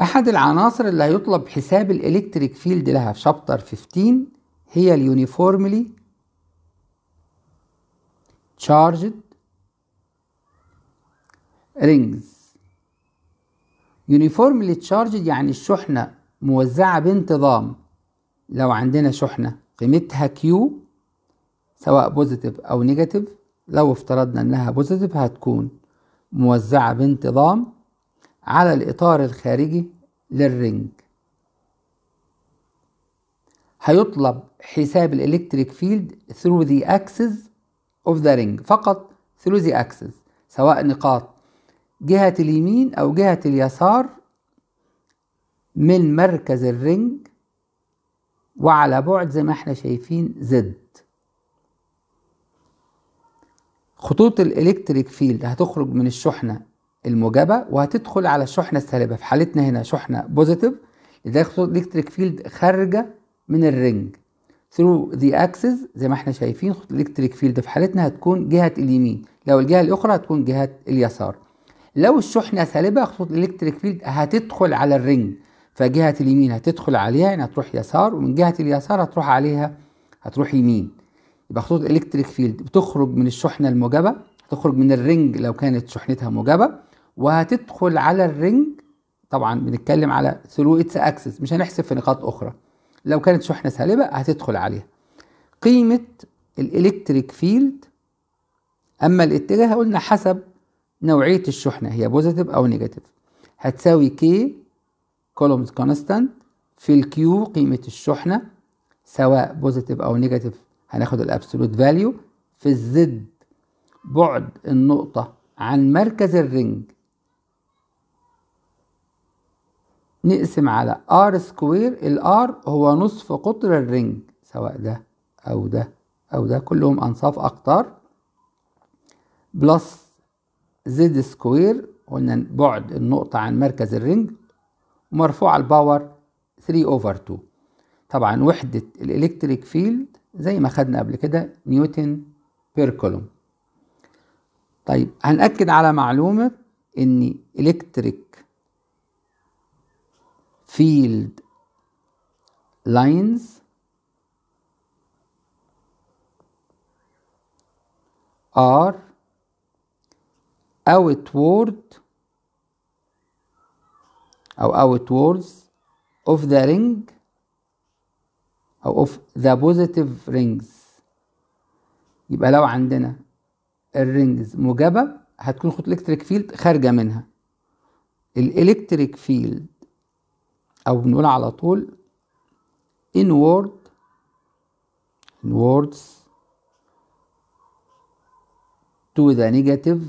أحد العناصر اللي هيطلب حساب الإلكتريك فيلد لها في شابتر 15 هي اليونيفورملي charged رينجز يونيفورملي تشارجد يعني الشحنة موزعة بانتظام لو عندنا شحنة قيمتها كيو سواء بوزيتيف أو نيجاتيف لو افترضنا إنها بوزيتيف هتكون موزعة بانتظام على الإطار الخارجي للرنج هيطلب حساب الإلكتريك فيلد through the axis of the ring فقط through the axis سواء نقاط جهة اليمين أو جهة اليسار من مركز الرنج وعلى بعد زي ما احنا شايفين زد خطوط الإلكتريك فيلد هتخرج من الشحنة الموجبه وهتدخل على الشحنه السالبه في حالتنا هنا شحنه بوزيتيف لذلك الكتريك فيلد خارجه من الرنج ثرو ذا اكسس زي ما احنا شايفين خط الكتريك فيلد في حالتنا هتكون جهه اليمين لو الجهه الاخرى هتكون جهه اليسار لو الشحنه سالبه خطوط الالكتريك فيلد هتدخل على الرنج فجهه اليمين هتدخل عليها يعني هتروح يسار ومن جهه اليسار هتروح عليها هتروح يمين يبقى خطوط الالكتريك فيلد بتخرج من الشحنه الموجبه هتخرج من الرنج لو كانت شحنتها موجبه وهتدخل على الرنج طبعا بنتكلم على ثرو اتس اكسس مش هنحسب في نقاط اخرى لو كانت شحنه سالبه هتدخل عليها قيمه الالكتريك فيلد اما الاتجاه قلنا حسب نوعيه الشحنه هي بوزيتيف او نيجاتيف هتساوي كي كولومز كونستانت في الكيو قيمه الشحنه سواء بوزيتيف او نيجاتيف هناخد الابسولوت فاليو في الزد بعد النقطه عن مركز الرنج نقسم على ار سكوير الار هو نصف قطر الرنج سواء ده او ده او ده كلهم انصاف اقطار بلس زد سكوير قلنا بعد النقطة عن مركز الرنج مرفوع الباور 3 اوفر 2 طبعا وحدة الالكتريك فيلد زي ما خدنا قبل كده نيوتن بير كولوم طيب هنأكد على معلومة ان الكتريك field lines are outward أو outwards of the ring أو of the positive rings يبقى لو عندنا الرينجز موجبة هتكون خط الإلكتريك فيلد خارجة منها الإلكتريك فيلد أو بنقول على طول inward inwards to the negative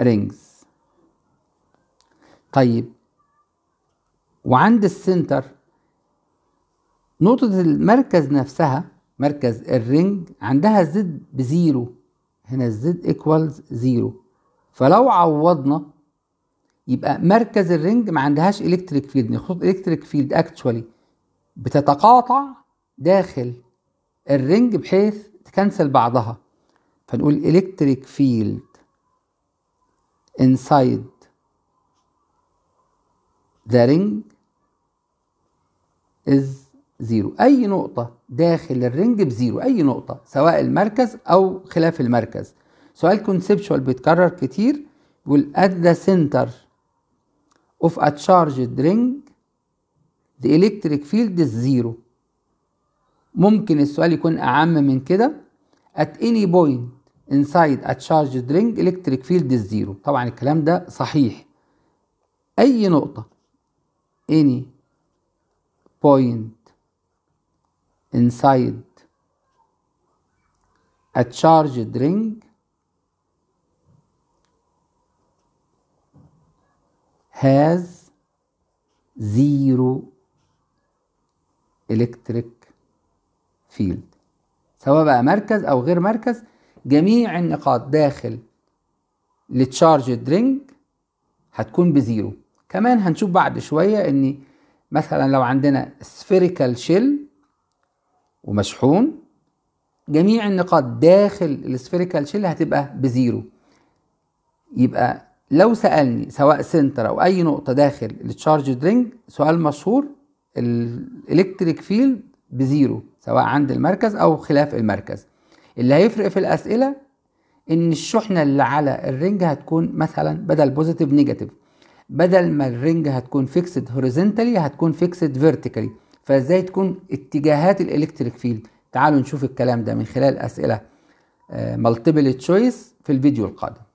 rings طيب وعند السنتر نقطة المركز نفسها مركز الرينج عندها زد بزيرو هنا الزد ايكوالز زيرو فلو عوضنا يبقى مركز الرنج ما عندهاش الكتريك فيلد خطوط الكتريك فيلد اكتشوالي بتتقاطع داخل الرنج بحيث تكنسل بعضها فنقول الكتريك فيلد inside the ring is زيرو أي نقطة داخل الرنج بزيرو أي نقطة سواء المركز أو خلاف المركز سؤال كونسبشوال بيتكرر كتير بيقول at the center of a charged ring the electric field is zero ممكن السؤال يكون أعم من كده at any point inside a charged ring electric field is zero طبعا الكلام ده صحيح أي نقطة any point inside a charged ring has zero electric field سواء بقى مركز أو غير مركز جميع النقاط داخل لتشارج درينج هتكون بزيرو كمان هنشوف بعد شوية ان مثلا لو عندنا سفيريكال شيل ومشحون جميع النقاط داخل السفيريكال شيل هتبقى بزيرو يبقى لو سالني سواء سنتر او اي نقطه داخل التشارج درينج سؤال مشهور الالكتريك فيلد بزيرو سواء عند المركز او خلاف المركز اللي هيفرق في الاسئله ان الشحنه اللي على الرنج هتكون مثلا بدل بوزيتيف نيجاتيف بدل ما الرنج هتكون فيكسد هوريزنتالي هتكون فيكسد فيرتيكالي فازاي تكون اتجاهات الالكتريك فيلد تعالوا نشوف الكلام ده من خلال اسئله مالتيبل آه، تشويس في الفيديو القادم